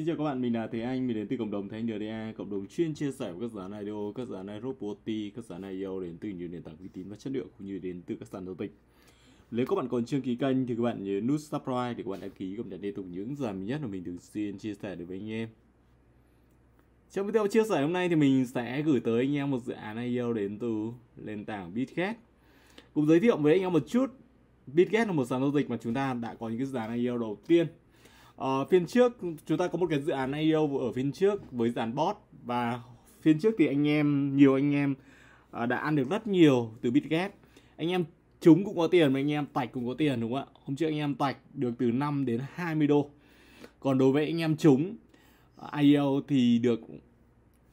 Xin chào các bạn, mình là Thế Anh, mình đến từ cộng đồng Thế Anh NDA, cộng đồng chuyên chia sẻ các dự án IDO, các dự án iRoboti, các dự án IEO đến từ nhiều nền tảng uy tín và chất lượng cũng như đến từ các sàn giao dịch. Nếu các bạn còn chưa ký kênh thì các bạn nhớ nút subscribe để các bạn đăng ký cập nhật liên tục những dự án mới nhất mà mình thường xuyên chia sẻ đến với anh em. Trong video chia sẻ hôm nay thì mình sẽ gửi tới anh em một dự án IEO đến từ nền tảng Bitget. Cùng giới thiệu với anh em một chút, Bitget là một sàn giao dịch mà chúng ta đã có những cái dự án IEO đầu tiên Ờ, phiên trước chúng ta có một cái dự án IO ở phiên trước với dự án bot và phiên trước thì anh em nhiều anh em ờ, đã ăn được rất nhiều từ Bitget. Anh em chúng cũng có tiền mà anh em tạch cũng có tiền đúng không ạ? Hôm trước anh em tạch được từ 5 đến 20 đô. Còn đối với anh em chúng ờ, IO thì được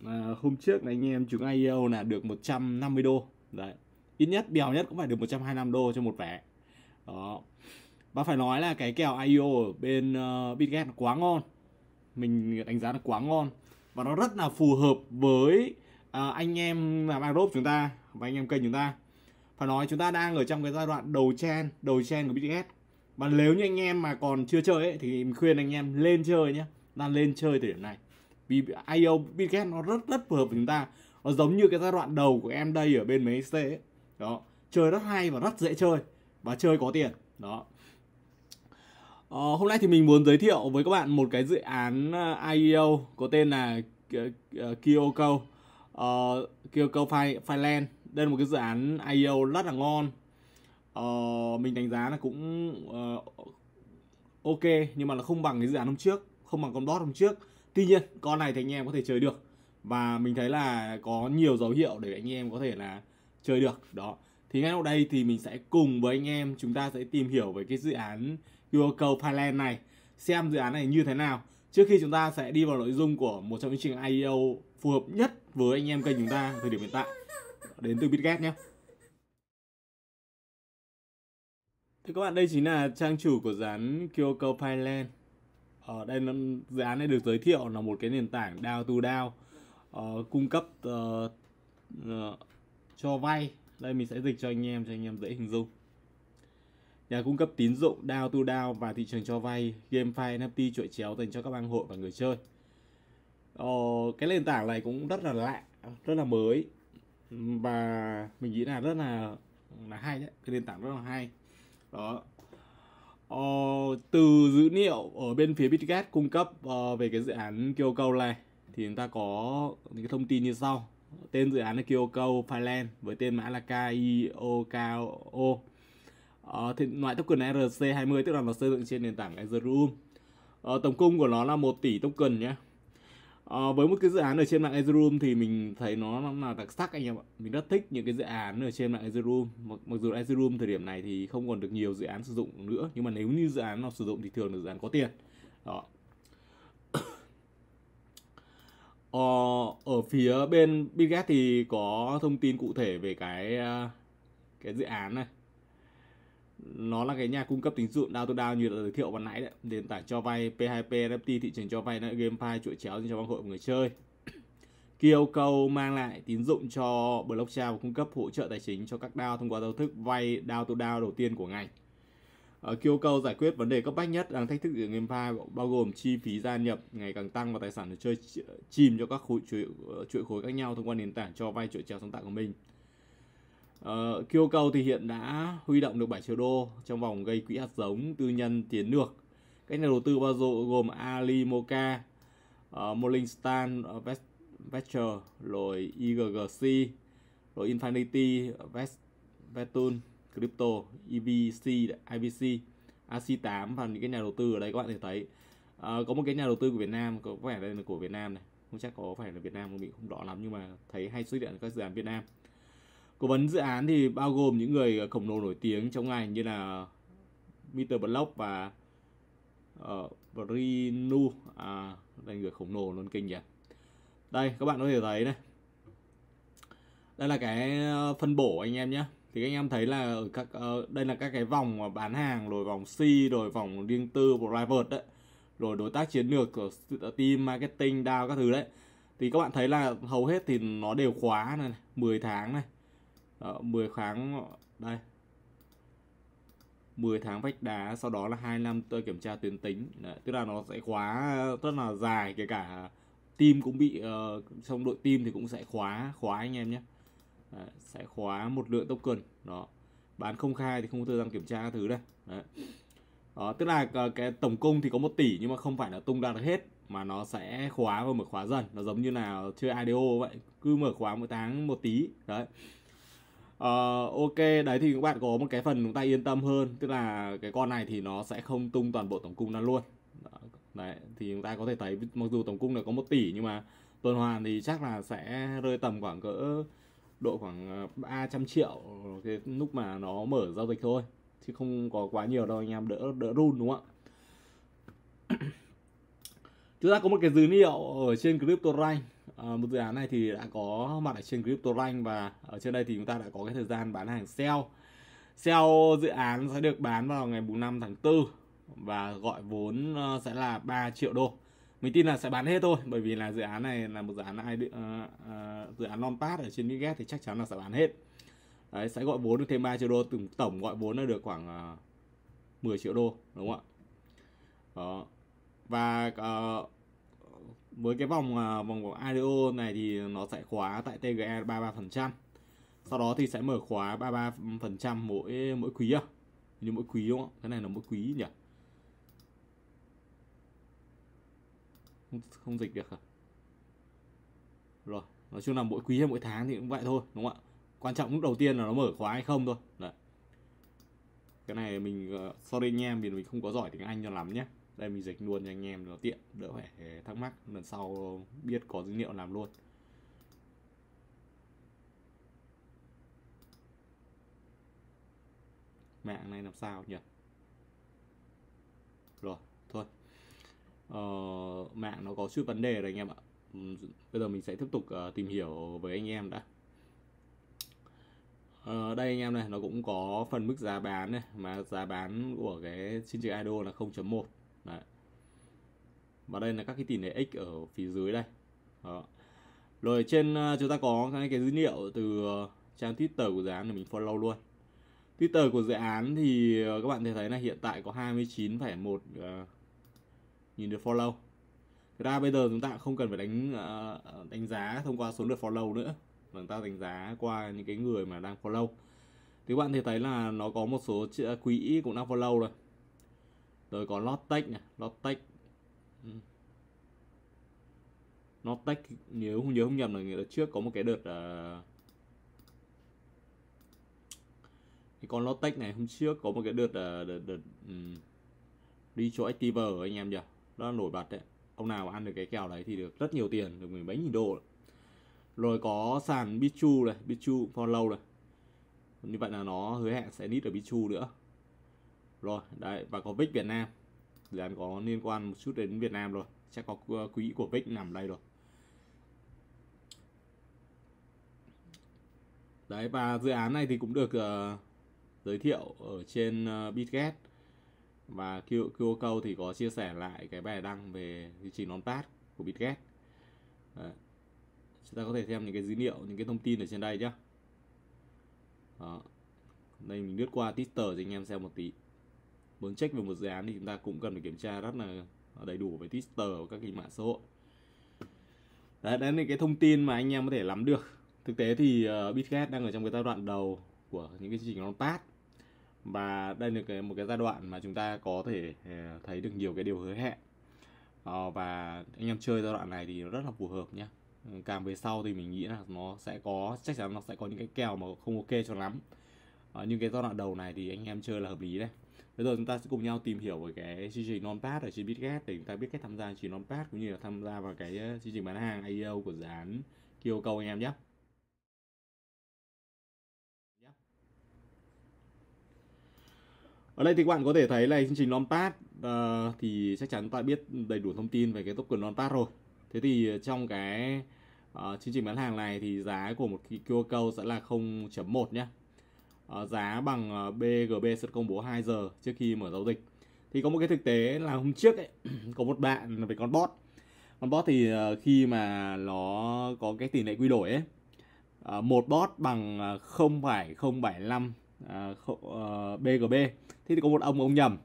à, hôm trước là anh em chúng IO là được 150 đô. Đấy. Ít nhất bèo nhất cũng phải được 125 đô cho một vé. Đó và phải nói là cái kèo IO ở bên uh, ờ, Bitget quá ngon mình đánh giá là quá ngon và nó rất là phù hợp với uh, anh em làm Arop chúng ta và anh em kênh chúng ta phải nói chúng ta đang ở trong cái giai đoạn đầu chen đầu chen của Bitget và nếu như anh em mà còn chưa chơi ấy, thì mình khuyên anh em lên chơi nhé đang lên chơi thời điểm này vì IO Bitget nó rất rất phù hợp với chúng ta nó giống như cái giai đoạn đầu của em đây ở bên mấy ấy. đó chơi rất hay và rất dễ chơi và chơi có tiền đó Ờ, hôm nay thì mình muốn giới thiệu với các bạn một cái dự án ờ, IEO có tên là Kyoko ờ, uh, ờ, Kyoko Finland. Đây là một cái dự án IEO rất là ngon. Uh, mình đánh giá là cũng uh, ok nhưng mà là không bằng cái dự án hôm trước, không bằng con dot hôm trước. Tuy nhiên con này thì anh em có thể chơi được và mình thấy là có nhiều dấu hiệu để anh em có thể là chơi được đó. Thì ngay lúc đây thì mình sẽ cùng với anh em chúng ta sẽ tìm hiểu về cái dự án yêu cầu Thailand này xem dự án này như thế nào trước khi chúng ta sẽ đi vào nội dung của một trong những chương trình IEO phù hợp nhất với anh em kênh chúng ta thời điểm hiện tại đến từ Bitget nhé. Thì các bạn đây chính là trang chủ của dự án Kyoko Pipeline. Ở đây dự án này được giới thiệu là một cái nền tảng DAO to DAO uh, ờ, cung cấp uh, uh, cho vay. Đây mình sẽ dịch cho anh em cho anh em dễ hình dung nhà cung cấp tín dụng DAO to DAO và thị trường cho vay, GameFi NFT chuỗi chéo dành cho các bang hội và người chơi. Ờ, cái nền tảng này cũng rất là lạ, rất là mới và mình nghĩ là rất là là hay đấy, cái nền tảng rất là hay. Đó. Ờ, từ dữ liệu ở bên phía Bitget cung cấp uh, về cái dự án Kyoko này thì chúng ta có những cái thông tin như sau. Tên dự án là Kyoko Finland với tên mã là KIOKO. Ờ, thì loại token ERC20 tức là nó xây dựng trên nền tảng Ethereum. Ờ, tổng cung của nó là 1 tỷ token nhé. Ờ, với một cái dự án ở trên mạng Ethereum thì mình thấy nó là đặc sắc anh em ạ. Mình rất thích những cái dự án ở trên mạng Ethereum. Mặc, mặc dù Ethereum thời điểm này thì không còn được nhiều dự án sử dụng nữa, nhưng mà nếu như dự án nó sử dụng thì thường là dự án có tiền. Đó. Ờ, ở phía bên Bitget thì có thông tin cụ thể về cái à, cái dự án này nó là cái nhà cung cấp tín dụng DAO to DAO như đã giới thiệu ban nãy đấy nền tảng cho vay P2P NFT thị trường cho vay là GameFi chuỗi chéo dành cho bang hội của người chơi cầu mang lại tín dụng cho blockchain và cung cấp hỗ trợ tài chính cho các DAO thông qua giao thức vay DAO to DAO đầu tiên của ngành ờ, kêu cầu giải quyết vấn đề cấp bách nhất đang thách thức ở GameFi bao gồm chi phí gia nhập ngày càng tăng và tài sản được chơi chìm cho các khối chuỗi, ờ, chuỗi khối khác nhau thông qua nền tảng cho vay chuỗi chéo sáng tạo của mình Uh, ờ, cầu thì hiện đã huy động được 7 triệu đô trong vòng gây quỹ hạt giống tư nhân tiến lược. Các nhà đầu tư bao giờ gồm Ali Moka, uh, ờ, Morningstar uh, ờ, Venture, rồi IGGC, e rồi Infinity Vest, Crypto, IBC, e IBC, AC8 và những cái nhà đầu tư ở đây các bạn thể thấy uh, có một cái nhà đầu tư của Việt Nam có vẻ đây là của Việt Nam này không chắc có phải là Việt Nam không bị không rõ lắm nhưng mà thấy hay xuất hiện các dự án Việt Nam Cố vấn dự án thì bao gồm những người ờ, khổng lồ nổi tiếng trong ngành như là Mr. Block và uh, Brinu. À, đây người khổng lồ luôn kinh nhỉ. Đây, các bạn có thể thấy này. Đây là cái ờ, phân bổ anh em nhé. Thì anh em thấy là ở các uh, đây là các cái vòng mà bán hàng, rồi vòng C, rồi vòng riêng tư, private đấy. Rồi đối tác chiến lược, của team marketing, DAO các thứ đấy. Thì các bạn thấy là hầu hết thì nó đều khóa này, này 10 tháng này, đó, ờ, 10 tháng đây 10 tháng vách đá sau đó là 2 năm tôi kiểm tra tuyến tính Đấy, tức là nó sẽ khóa rất là dài kể cả team cũng bị uh, trong đội team thì cũng sẽ khóa khóa anh em nhé Đấy, sẽ khóa một lượng token đó bán không khai thì không có thời gian kiểm tra thứ đây Đấy. Đó, tức là ờ, cái tổng công thì có một tỷ nhưng mà không phải là tung ra được hết mà nó sẽ khóa và mở khóa dần nó giống như là chơi IDO vậy cứ mở khóa mỗi tháng một tí đấy Uh, ok, đấy thì các bạn có một cái phần chúng ta yên tâm hơn Tức là cái con này thì nó sẽ không tung toàn bộ tổng cung ra luôn Đấy, thì chúng ta có thể thấy mặc dù tổng cung là có 1 tỷ Nhưng mà tuần hoàn thì chắc là sẽ rơi tầm khoảng cỡ độ khoảng 300 ờ, triệu cái lúc mà nó mở giao dịch thôi Chứ không có quá nhiều đâu anh em đỡ đỡ run đúng không ạ Chúng ta có một cái dữ liệu ở trên Crypto Rank Ờ, một dự án này thì đã có mặt ở trên CryptoRank và ở trên đây thì chúng ta đã có cái thời gian bán hàng sell sell dự án sẽ được bán vào ngày 5 tháng 4 và gọi vốn ờ, sẽ là 3 triệu đô mình tin là sẽ bán hết thôi bởi vì là dự án này là một dự án ID, uh, ờ, uh, dự án non pass ở trên Bitget thì chắc chắn là sẽ bán hết Đấy, sẽ gọi vốn được thêm 3 triệu đô tổng, tổng gọi vốn là được khoảng uh, 10 triệu đô đúng không ạ đó. và uh, với cái vòng à, vòng của IDO này thì nó sẽ khóa tại TGA 33% sau đó thì sẽ mở khóa 33% mỗi mỗi quý à như mỗi quý đúng không cái này là mỗi quý nhỉ không, không dịch được à? rồi nói chung là mỗi quý hay mỗi tháng thì cũng vậy thôi đúng không ạ quan trọng lúc đầu tiên là nó mở khóa hay không thôi đấy cái này mình ờ, sorry nha vì mình không có giỏi tiếng Anh cho lắm nhé đây mình dịch luôn cho anh em nó tiện đỡ ừ. phải thắc mắc lần sau biết có dữ liệu làm luôn mạng này làm sao nhỉ rồi thôi ờ, mạng nó có chút vấn đề rồi anh em ạ ừ, bây giờ mình sẽ tiếp tục uh, tìm hiểu với anh em đã Ờ, đây anh em này nó cũng có phần mức giá bán này mà giá bán của cái Shinji ido là 0.1 Đấy. Và đây là các cái tỷ lệ x ở phía dưới đây. Đó. Rồi trên à, chúng ta có cái, cái dữ liệu từ à, trang Twitter của dự án để mình follow luôn. Twitter của dự án thì à, các bạn thấy là hiện tại có 29,1 uh, nhìn được follow. Thực ra bây giờ chúng ta không cần phải đánh uh, đánh giá thông qua số lượt follow nữa, mà chúng ta đánh giá qua những cái người mà đang follow. Thì các bạn thì thấy là nó có một số quỹ cũng đang follow rồi. Rồi có Lotech này, Lotech. Ừ. nếu không nhớ không nhầm là người trước có một cái đợt uh, con Lotech này hôm trước có một cái đợt à, đợt, đợt, đợt ừ, um, đi chỗ Active anh em nhỉ nó nổi bật đấy ông nào ăn được cái kèo đấy thì được rất nhiều tiền được mười mấy nghìn đô rồi có sàn Bichu này Bichu follow này như vậy là nó hứa hẹn sẽ nít ở Bichu nữa rồi đấy và có vick Việt Nam dự án có liên quan một chút đến Việt Nam rồi sẽ có ờ, quỹ của vick nằm đây rồi đấy và dự án này thì cũng được uh, giới thiệu ở trên uh, Bitget và kêu câu thì có chia sẻ lại cái bài đăng về duy trì trình nonpad của Bitget chúng ta có thể xem những cái dữ liệu những cái thông tin ở trên đây nhé đây mình lướt qua Twitter cho anh em xem một tí muốn check về một dự án thì chúng ta cũng cần phải kiểm tra rất là đầy đủ về Twitter và các cái mạng xã hội đấy, đấy là cái thông tin mà anh em có thể nắm được thực tế thì uh, Bitget đang ở trong cái giai đoạn đầu của những cái chương trình non-pass và đây là cái, một cái giai đoạn mà chúng ta có thể uh, thấy được nhiều cái điều hứa hẹn uh, và anh em chơi giai đoạn này thì nó rất là phù hợp nhé càng về sau thì mình nghĩ là nó sẽ có chắc chắn nó sẽ có những cái kèo mà không ok cho lắm uh, nhưng cái giai đoạn đầu này thì anh em chơi là hợp lý đấy Bây giờ chúng ta sẽ cùng nhau tìm hiểu về cái chương trình NonPad ở trên Bitget để chúng ta biết cách tham gia chương trình NonPad cũng như là tham gia vào cái chương trình bán hàng IEO của dự án Kyoko anh em nhé. Ở đây thì các bạn có thể thấy là chương trình NonPad uh, thì chắc chắn ta biết đầy đủ thông tin về cái token NonPad rồi. Thế thì trong cái uh, chương trình bán hàng này thì giá của một cái QR code sẽ là 0.1 nhé Ờ, giá bằng ờ, BGB sẽ công bố 2 giờ trước khi mở giao dịch thì có một cái thực tế là hôm trước ấy, có một bạn về con bot con bot thì ờ, khi mà nó có cái tỷ lệ quy đổi ấy một bot bằng 0,075 BGB thì có một ông ông nhầm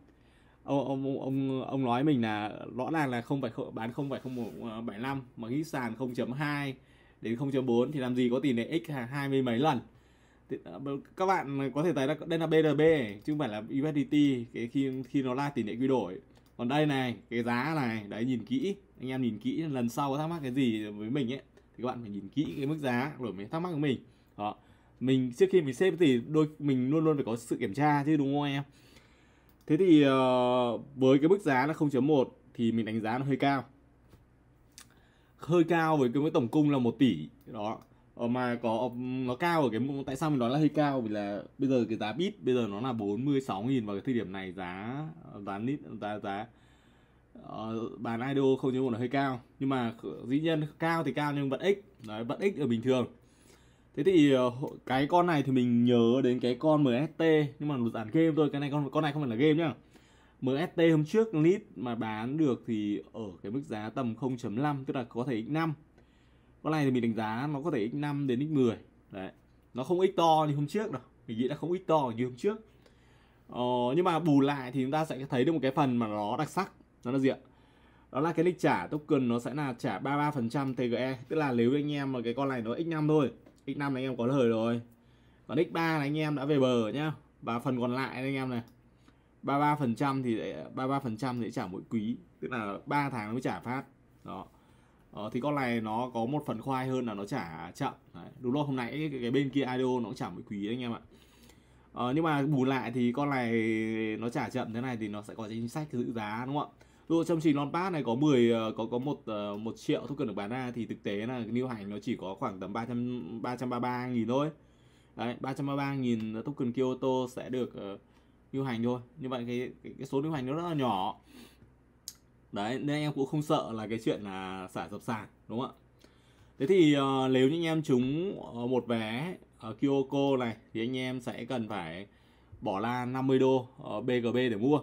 ông ông ông ông nói mình là rõ ràng là không phải bán 0,075 mà ghi sàn 0.2 đến 0.4 thì làm gì có tỷ lệ x hai mươi mấy lần À, các bạn có thể thấy là đây là BRB chứ không phải là USDT cái khi khi nó là tỷ lệ quy đổi còn đây này cái giá này đấy nhìn kỹ anh em nhìn kỹ lần sau có thắc mắc cái gì với mình ấy thì các bạn phải nhìn kỹ cái mức giá rồi mới thắc mắc của mình đó mình trước khi mình xếp thì đôi mình luôn luôn phải có sự kiểm tra chứ đúng không em thế thì uh, với cái mức giá là 0.1 thì mình đánh giá nó hơi cao hơi cao với cái tổng cung là 1 tỷ đó ở ờ, mà có nó cao ở cái tại sao mình nói là hơi cao vì là bây giờ cái giá bit bây giờ nó là 46.000 và cái thời điểm này giá giá nít giá giá uh, ờ, bàn IDO không những một là hơi cao nhưng mà dĩ nhiên cao thì cao nhưng vẫn x đấy vẫn x ở bình thường thế thì ờ, cái con này thì mình nhớ đến cái con MST nhưng mà một dàn game thôi cái này con con này không phải là game nhá MST hôm trước lít mà bán được thì ở cái mức giá tầm 0.5 tức là có thể x5 con này thì mình đánh giá nó có thể x5 đến x10 đấy nó không x to như hôm trước đâu mình nghĩ là không x to như hôm trước ờ, nhưng mà bù lại thì chúng ta sẽ thấy được một cái phần mà nó đặc sắc nó là gì ạ đó là cái lịch trả token nó sẽ là trả 33% TGE tức là nếu anh em mà cái con này nó x5 thôi x5 là anh em có lời rồi còn x3 là anh em đã về bờ nhá và phần còn lại anh em này 33% thì 33% sẽ trả mỗi quý tức là 3 tháng mới trả phát đó Ờ, thì con này nó có một phần khoai hơn là nó trả chậm Đấy. đúng rồi hôm nay cái, cái bên kia IDO nó cũng trả một quý anh em ạ ờ, nhưng mà bù lại thì con này nó trả chậm thế này thì nó sẽ có chính sách giữ giá đúng không ạ rồi trong trình non pass này có 10 ờ, có có một ờ, một triệu token được bán ra thì thực tế là lưu hành nó chỉ có khoảng tầm 300 333 nghìn thôi đấy 333 nghìn token Kyoto sẽ được ờ, lưu hành thôi như vậy cái, cái, cái số lưu hành nó rất là nhỏ đấy nên em cũng không sợ là cái chuyện là xả dập sàn đúng không ạ thế thì uh, nếu như anh em trúng uh, một vé uh, Kyoko này thì anh em sẽ cần phải bỏ ra 50 đô uh, ờ, BGB để mua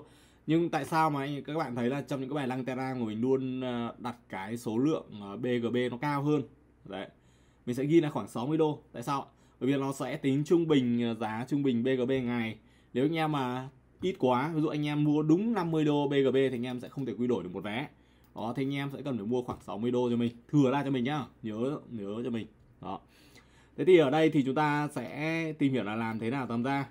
nhưng tại sao mà anh, các bạn thấy là trong những cái bài lăng Terra của mình luôn uh, đặt cái số lượng uh, BGB nó cao hơn đấy mình sẽ ghi là khoảng 60 đô tại sao bởi vì nó sẽ tính trung bình giá trung bình BGB ngày nếu anh em mà ít quá ví dụ anh em mua đúng 50 đô BGB thì anh em sẽ không thể quy đổi được một vé đó thì anh em sẽ cần phải mua khoảng 60 đô cho mình thừa ra cho mình nhá nhớ nhớ cho mình đó thế thì ở đây thì chúng ta sẽ tìm hiểu là làm thế nào tham gia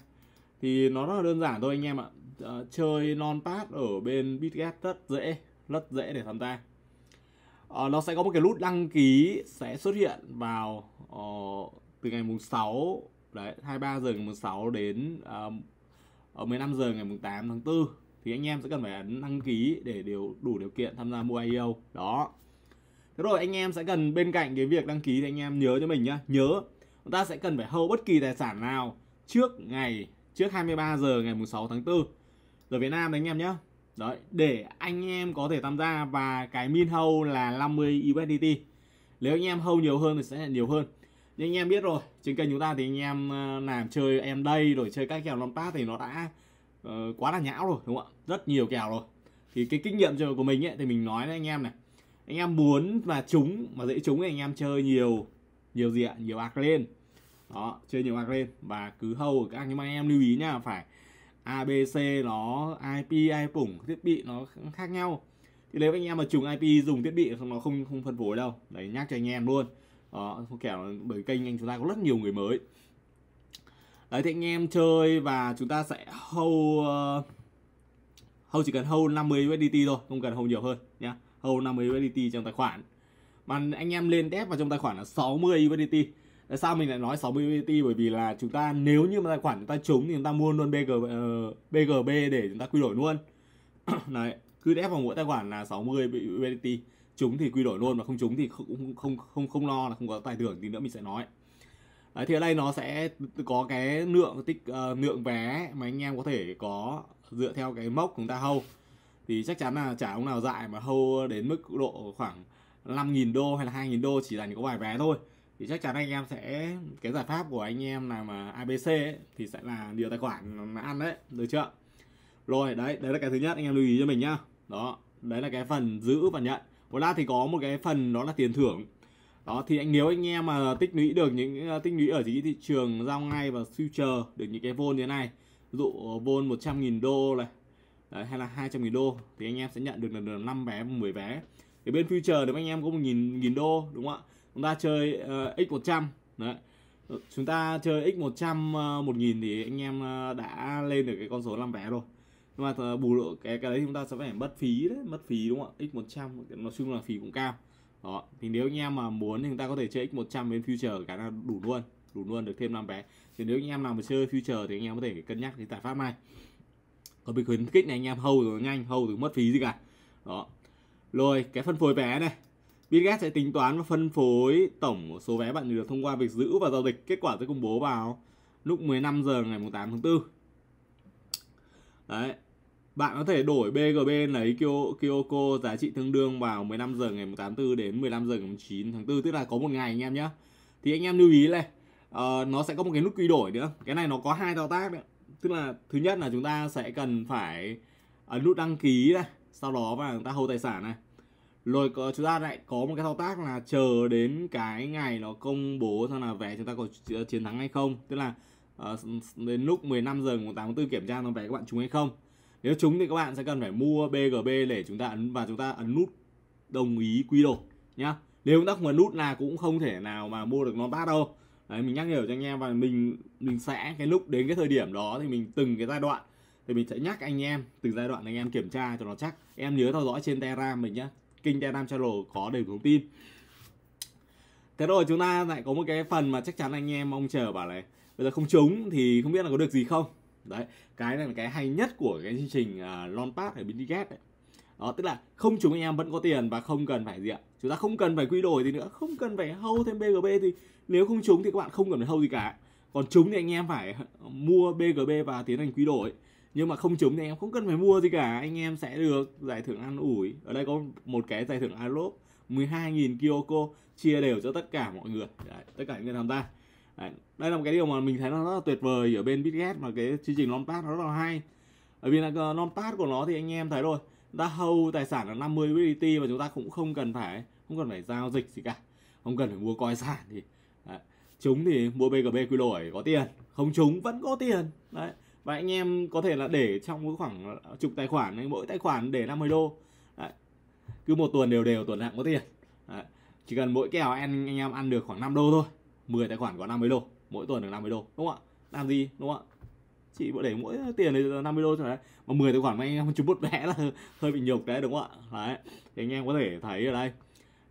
thì nó rất là đơn giản thôi anh em ạ à, chơi non pass ở bên bitget rất dễ rất dễ để tham gia à, ờ, nó sẽ có một cái nút đăng ký sẽ xuất hiện vào uh, từ ngày mùng 6 đấy 23 giờ ngày mùng 6 đến uh, ở 15 giờ ngày 8 tháng 4 thì anh em sẽ cần phải ấn đăng ký để điều đủ điều kiện tham gia mua IEO đó thế rồi anh em sẽ cần bên cạnh cái việc đăng ký thì anh em nhớ cho mình nhá nhớ chúng ta sẽ cần phải hầu bất kỳ tài sản nào trước ngày trước 23 giờ ngày 6 tháng 4 giờ Việt Nam đấy anh em nhé Đấy, để anh em có thể tham gia và cái min hầu là 50 USDT. Nếu anh em hầu nhiều hơn thì sẽ nhiều hơn như anh em biết rồi trên kênh chúng ta thì anh em ờ, làm chơi em đây rồi chơi các kèo non pass thì nó đã uh, quá là nhão rồi đúng không ạ rất nhiều kèo rồi thì cái kinh nghiệm của mình ấy thì mình nói với anh em này anh em muốn mà trúng mà dễ trúng thì anh em chơi nhiều nhiều gì ạ nhiều ạc lên đó chơi nhiều ạc lên và cứ hâu ở các nhưng mà anh em lưu ý nha phải abc nó ip ai phủng thiết bị nó khác nhau thì nếu anh em mà trùng ip dùng thiết bị nó không không phân phối đâu đấy nhắc cho anh em luôn đó kẻo bởi kênh anh chúng ta có rất nhiều người mới đấy thì anh em chơi và chúng ta sẽ hâu uh, hâu chỉ cần hâu 50 USDT thôi không cần hâu nhiều hơn nhá hâu 50 USDT trong tài khoản mà anh em lên đép vào trong tài khoản là 60 USDT tại sao mình lại nói 60 USDT bởi vì là chúng ta nếu như mà tài khoản chúng ta trúng thì chúng ta mua luôn BG, uh, ờ, BGB để chúng ta quy đổi luôn đấy cứ đép vào mỗi tài khoản là 60 USDT trúng thì quy đổi luôn mà không trúng thì không không không không lo là không có tài thưởng thì nữa mình sẽ nói Đấy, thì ở đây nó sẽ có cái lượng tích uh, lượng vé mà anh em có thể có dựa theo cái mốc chúng ta hâu thì chắc chắn là chả ông nào dại mà hâu đến mức độ khoảng 5.000 đô hay là 2.000 đô chỉ là những có vài vé thôi thì chắc chắn anh em sẽ cái giải pháp của anh em là mà ABC ấy, thì sẽ là điều tài khoản mà ăn đấy được chưa rồi đấy đấy là cái thứ nhất anh em lưu ý cho mình nhá đó đấy là cái phần giữ và nhận của La thì có một cái phần đó là tiền thưởng đó thì anh nếu anh em mà tích lũy được những ờ, tích lũy ở dưới thị trường giao ngay và future được những cái vôn như thế này ví dụ ờ, vôn 100.000 đô này đấy, hay là 200.000 đô thì anh em sẽ nhận được là 5 vé 10 vé thì bên future nếu anh em có 1.000 đô đúng không ạ chúng ta chơi uh, ờ, x100 đấy chúng ta chơi x100 uh, 1.000 thì anh em đã lên được cái con số 5 vé rồi nhưng mà bù lộ cái cái đấy chúng ta sẽ phải mất phí đấy mất phí đúng không ạ x 100 nó chung là phí cũng cao đó thì nếu anh em mà muốn thì chúng ta có thể chơi x 100 bên future cái là đủ luôn đủ luôn được thêm 5 vé thì nếu anh em nào mà chơi future thì anh em có thể cân nhắc cái giải pháp này còn bị khuyến khích này anh em hầu rồi nhanh hầu thì mất phí gì cả đó rồi cái phân phối vé này Bitget sẽ tính toán và phân phối tổng số vé bạn được thông qua việc giữ và giao dịch. Kết quả sẽ công bố vào lúc 15 giờ ngày 8 tháng 4. Đấy, bạn có thể đổi BGB lấy Kyoko giá trị tương đương vào 15 giờ ngày 18 tư đến 15 giờ ngày 9 tháng 4 tức là có một ngày anh em nhé. Thì anh em lưu ý này, uh, nó sẽ có một cái nút quy đổi nữa. Cái này nó có hai thao tác nữa. Tức là thứ nhất là chúng ta sẽ cần phải ấn ờ, nút đăng ký này, sau đó và chúng ta hầu tài sản này. Rồi chúng ta lại có một cái thao tác là chờ đến cái ngày nó công bố xem là vé chúng ta có ờ, chiến thắng hay không. Tức là uh, đến lúc 15 giờ ngày 8 4 kiểm tra nó vé các bạn trúng hay không nếu chúng thì các bạn sẽ cần phải mua BGB để chúng ta ấn và chúng ta ấn nút đồng ý quy đổi nhá nếu chúng ta không ấn nút là cũng không thể nào mà mua được nó bát đâu Đấy, mình nhắc nhở cho anh em và mình mình sẽ cái lúc đến cái thời điểm đó thì mình từng cái giai đoạn thì mình sẽ nhắc anh em từng giai đoạn anh em kiểm tra cho nó chắc em nhớ theo dõi trên telegram mình nhé kênh telegram channel có đầy đủ thông tin thế rồi chúng ta lại có một cái phần mà chắc chắn anh em mong chờ bảo này bây giờ không trúng thì không biết là có được gì không đấy cái này là cái hay nhất của cái chương trình uh, à, lon pass ở Bitget đấy đó tức là không chúng anh em vẫn có tiền và không cần phải gì ạ chúng ta không cần phải quy đổi gì nữa không cần phải hâu thêm bgb thì nếu không chúng thì các bạn không cần phải hâu gì cả còn chúng thì anh em phải mua bgb và tiến hành quy đổi nhưng mà không chúng thì anh em không cần phải mua gì cả anh em sẽ được giải thưởng ăn ủi ở đây có một cái giải thưởng alop 12.000 kyoko chia đều cho tất cả mọi người Đấy, tất cả những người tham gia Đấy. đây là một cái điều mà mình thấy nó rất là tuyệt vời ở bên Bitget mà cái chương trình Lompad nó rất là hay bởi vì là Lompad của nó thì anh em thấy rồi đã hầu tài sản là 50 USDT và chúng ta cũng không cần phải không cần phải giao dịch gì cả không cần phải mua coi sản thì đấy. chúng thì mua BGB quy đổi có tiền không chúng vẫn có tiền đấy và anh em có thể là để trong cái khoảng chục tài khoản này mỗi tài khoản để 50 đô đấy. cứ một tuần đều đều tuần nặng có tiền đấy. chỉ cần mỗi kèo anh anh em ăn được khoảng 5 đô thôi 10 tài khoản có 50 đô mỗi tuần được 50 đô đúng không ạ làm gì đúng không ạ chỉ bộ để mỗi tiền là 50 đô cho đấy mà 10 tài khoản mà anh em chụp bút vẽ là hơi bị nhục đấy đúng không ạ đấy thì anh em có thể thấy ở đây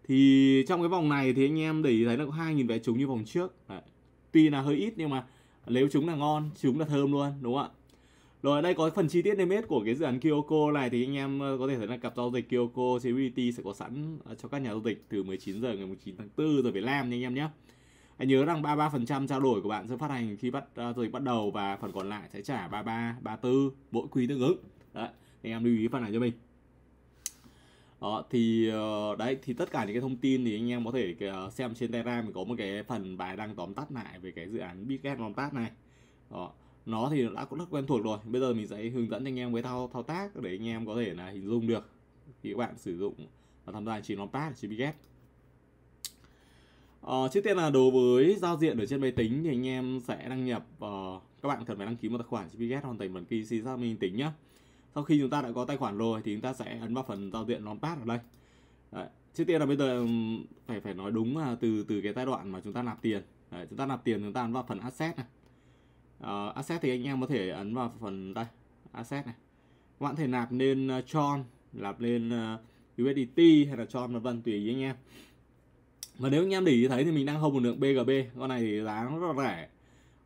thì trong cái vòng này thì anh em để ý thấy là có 2.000 vé trúng như vòng trước đấy. tuy là hơi ít nhưng mà nếu chúng là ngon chúng là thơm luôn đúng không ạ rồi ở đây có phần chi tiết niêm yết của cái dự án Kyoko này thì anh em ờ, có thể thấy là cặp giao dịch Kyoko CBT sẽ có sẵn ờ, cho các nhà giao dịch từ 19 giờ ngày 19 tháng 4 rồi Việt Nam nha anh em nhé. Hãy nhớ rằng 33% trao đổi của bạn sẽ phát hành khi bắt uh, giao dịch bắt đầu và phần còn lại sẽ trả 33, 34 mỗi quý tương ứng. Đấy, anh em lưu ý phần này cho mình. Đó, thì uh, đấy thì tất cả những cái thông tin thì anh em có thể uh, xem trên Telegram mình có một cái phần bài đăng tóm tắt lại về cái dự án Bitget tóm tắt này. Đó, nó thì đã cũng rất quen thuộc rồi. Bây giờ mình sẽ hướng dẫn anh em với thao thao tác để anh em có thể là hình dung được khi các bạn sử dụng và tham gia chỉ tóm tắt trên Bitget. Uh, trước tiên là đối với giao diện ở trên máy tính thì anh em sẽ đăng nhập uh, các bạn cần phải đăng ký một tài khoản GPS hoàn thành bản kỳ xin xác minh tính nhé. Sau khi chúng ta đã có tài khoản rồi thì chúng ta sẽ ấn vào phần giao diện Launchpad ở đây. Đấy. Trước tiên là bây giờ phải phải nói đúng là từ từ cái giai đoạn mà chúng ta nạp tiền. Đấy, chúng ta nạp tiền chúng ta ấn vào phần asset này. Uh, asset thì anh em có thể ấn vào phần đây asset này. Các bạn thể nạp lên Tron, nạp lên USDT hay là Tron vân vân tùy ý anh em mà nếu anh em để ý thấy thì mình đang hold một lượng BGB con này thì giá nó rất là rẻ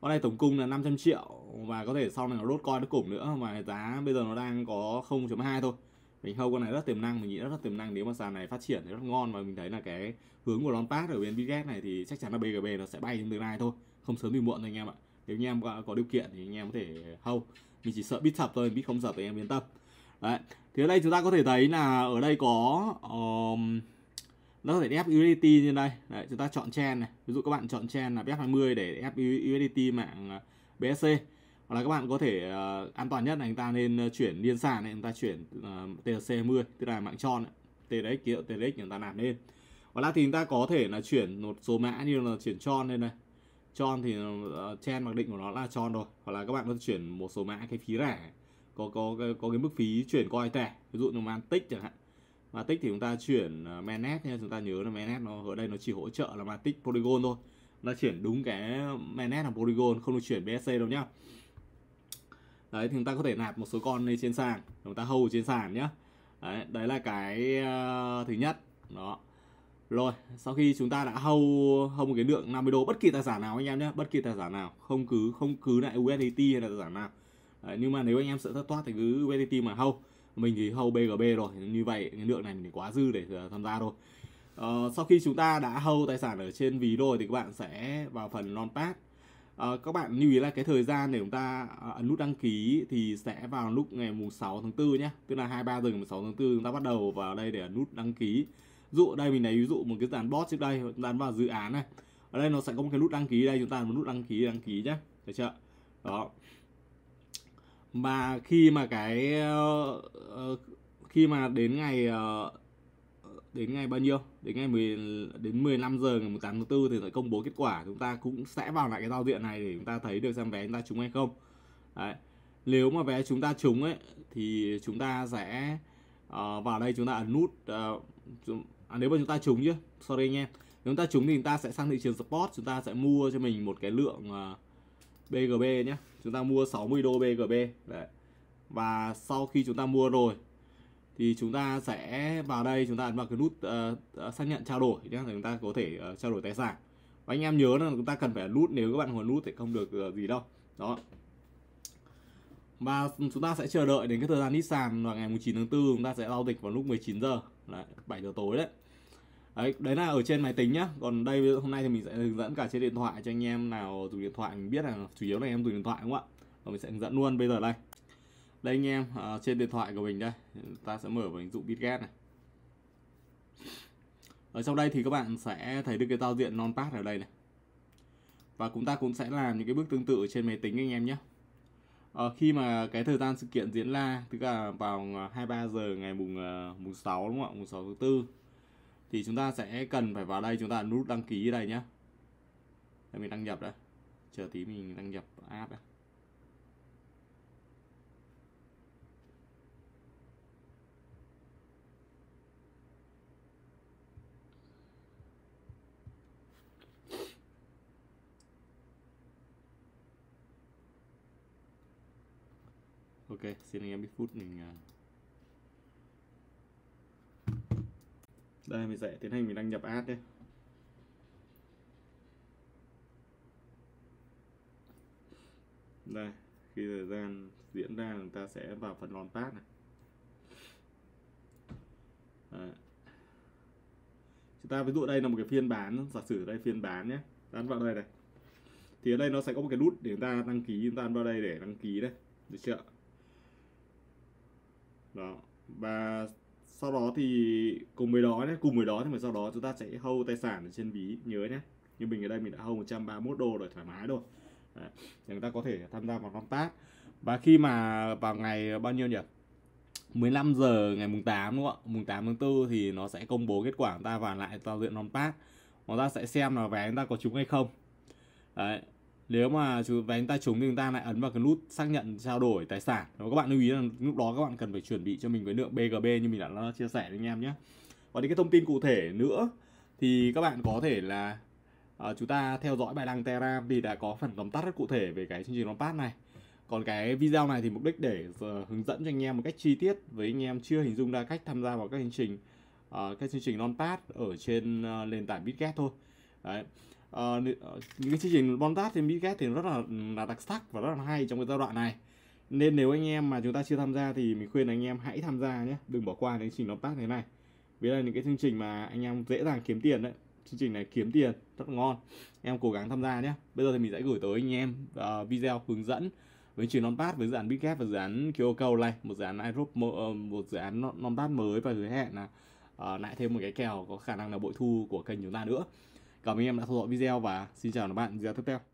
con này tổng cung là 500 triệu và có thể sau này nó đốt coi nó củng nữa mà giá bây giờ nó đang có 0.2 thôi mình hold con này rất tiềm năng mình nghĩ rất, rất tiềm năng nếu mà sàn này phát triển thì rất ngon và mình thấy là cái hướng của Lonpat ở bên Bitget này thì chắc chắn là BGB nó sẽ bay trong tương lai thôi không sớm thì muộn thôi anh em ạ nếu anh em có, điều kiện thì anh em có thể hold mình chỉ sợ bit sập thôi bit không sập thì em yên tâm đấy thì ở đây chúng ta có thể thấy là ở đây có um, nó có thể ép USDT như đây Đấy, chúng ta chọn chain này ví dụ các bạn chọn chain là BF20 để ép USDT mạng à, BSC hoặc là các bạn có thể uh, an toàn nhất là chúng ta nên à, chuyển liên sàn này chúng ta chuyển uh, TRC20 tức là mạng tròn TRX hiệu TRX chúng ta làm lên hoặc là thì chúng ta có thể là chuyển một số mã như là chuyển tròn lên này tròn thì uh, mặc định của nó là tròn rồi hoặc là các bạn có thể chuyển một số mã cái phí rẻ có có có cái mức phí chuyển coi tẻ ví dụ như mantic chẳng hạn Matic thì chúng ta chuyển ờ, Menet nha chúng ta nhớ là Menet nó ở đây nó chỉ hỗ trợ là Matic Polygon thôi nó chuyển đúng cái Menet là Polygon không được chuyển BSC đâu nhá đấy thì chúng ta có thể nạp một số con lên trên sàn chúng ta hầu trên sàn nhá đấy, đấy là cái uh, thứ nhất đó rồi sau khi chúng ta đã hầu hầu một cái lượng 50 đô bất kỳ tài sản nào anh em nhé bất kỳ tài sản nào không cứ không cứ lại USDT hay là tài sản nào đấy, nhưng mà nếu anh em sợ thất thoát thì cứ USDT mà hầu mình thì hầu BGB rồi như vậy cái lượng này mình quá dư để à, tham gia thôi uh, sau khi chúng ta đã hầu tài sản ở trên ví rồi thì các bạn sẽ vào phần non pass Uh, ờ, các bạn lưu ý là cái thời gian để chúng ta à, ấn nút đăng ký thì sẽ vào lúc ngày mùng 6 tháng 4 nhé Tức là 23 giờ ngày mùng 6 tháng 4 chúng ta bắt đầu vào đây để ấn nút đăng ký Ví dụ đây mình lấy ví dụ một cái dàn bot trước đây, dàn vào dự án này Ở đây nó sẽ có một cái nút đăng ký đây, chúng ta ấn nút đăng ký, đăng ký nhé Được chưa? Đó mà khi mà cái ờ, ờ, khi mà đến ngày ờ, đến ngày bao nhiêu đến ngày 10 đến 15 giờ ngày 18 tháng 4 thì sẽ công bố kết quả chúng ta cũng sẽ vào lại cái giao diện này để chúng ta thấy được xem vé chúng ta trúng hay không Đấy. nếu mà vé chúng ta trúng ấy thì chúng ta sẽ uh, vào đây chúng ta ấn nút uh, à, nếu mà chúng ta trúng chứ sorry anh em nếu chúng ta trúng thì chúng ta sẽ sang thị trường sport chúng ta sẽ mua cho mình một cái lượng uh, BGB nhé chúng ta mua 60 đô BGB đấy và sau khi chúng ta mua rồi thì chúng ta sẽ vào đây chúng ta ấn vào cái nút uh, xác nhận trao đổi nhé để chúng ta có thể uh, trao đổi tài sản và anh em nhớ là chúng ta cần phải nút nếu các bạn muốn nút thì không được uh, gì đâu đó và chúng ta sẽ chờ đợi đến cái thời gian nít sàn vào ngày 19 tháng 4 chúng ta sẽ giao dịch vào lúc 19 giờ đấy, 7 giờ tối đấy đấy đấy là ở trên máy tính nhá còn đây hôm nay thì mình sẽ hướng dẫn cả trên điện thoại cho anh em nào dùng điện thoại mình biết là chủ yếu là em dùng điện thoại đúng không ạ và mình sẽ hướng dẫn luôn bây giờ đây đây anh em à, trên điện thoại của mình đây ta sẽ mở vào ứng dụng bitget này ở trong đây thì các bạn sẽ thấy được cái giao diện non nonpad ở đây này và chúng ta cũng sẽ làm những cái bước tương tự trên máy tính anh em nhé à, ờ, khi mà cái thời gian sự kiện diễn ra tức là vào 23 ờ, giờ ngày mùng mùng 6 đúng không ạ mùng 6 tháng 4 thì chúng ta sẽ cần phải vào đây chúng ta nút đăng ký đây nhé để mình đăng nhập đây chờ tí mình đăng nhập app đây Ok, xin anh em ít phút mình à, đây mình sẽ tiến hành mình đăng nhập ad đây đây khi thời gian diễn ra chúng ta sẽ vào phần lon pack này Đấy. chúng ta ví dụ đây là một cái phiên bán giả sử đây phiên bán nhé ấn vào đây này thì ở đây nó sẽ có một cái nút để chúng ta đăng ký chúng ta vào đây để đăng ký đấy, được chưa đó và sau đó thì cùng với đó nhé cùng với đó thì mà sau đó chúng ta sẽ hâu tài sản ở trên ví nhớ nhé như mình ở đây mình đã hâu 131 đô rồi thoải mái rồi Đấy. chúng ta có thể tham gia vào công tác và khi mà vào ngày bao nhiêu nhỉ 15 giờ ngày mùng 8 đúng không ạ? Mùng 8 tháng 4 thì nó sẽ công bố kết quả chúng ta vào lại vào diện non tác. Chúng ta sẽ xem là vé chúng ta có trúng hay không. Đấy, nếu mà chú và anh ta trúng thì chúng ta lại ấn vào cái nút xác nhận trao đổi tài sản và các bạn lưu ý là lúc đó các bạn cần phải chuẩn bị cho mình với lượng BGB như mình đã chia sẻ với anh em nhé và những cái thông tin cụ thể nữa thì các bạn có thể là à, chúng ta theo dõi bài đăng Terra vì đã có phần tóm tắt rất cụ thể về cái chương trình Lompat này còn cái video này thì mục đích để ờ, hướng dẫn cho anh em một cách chi tiết với anh em chưa hình dung ra cách tham gia vào các chương trình uh, các chương trình non pass ở trên uh, nền tảng Bitget thôi. Đấy. Ờ, ờ, những cái chương trình Bontat thì Midgard thì rất là ừ, là đặc sắc và rất là hay trong cái giai đoạn này nên nếu anh em mà chúng ta chưa tham gia thì mình khuyên anh em hãy tham gia nhé đừng bỏ qua những chương trình Bontat thế này vì là những cái chương trình mà anh em dễ dàng kiếm tiền đấy chương trình này kiếm tiền rất là ngon em cố gắng tham gia nhé bây giờ thì mình sẽ gửi tới anh em uh, video hướng dẫn với chương trường non với dự án Bitcap và dự án Kyoko này một dự án iRope một dự án non mới và hứa hẹn là uh, lại thêm một cái kèo có khả năng là bội thu của kênh chúng ta nữa Cảm ơn em đã theo dõi video và xin chào các bạn video tiếp theo.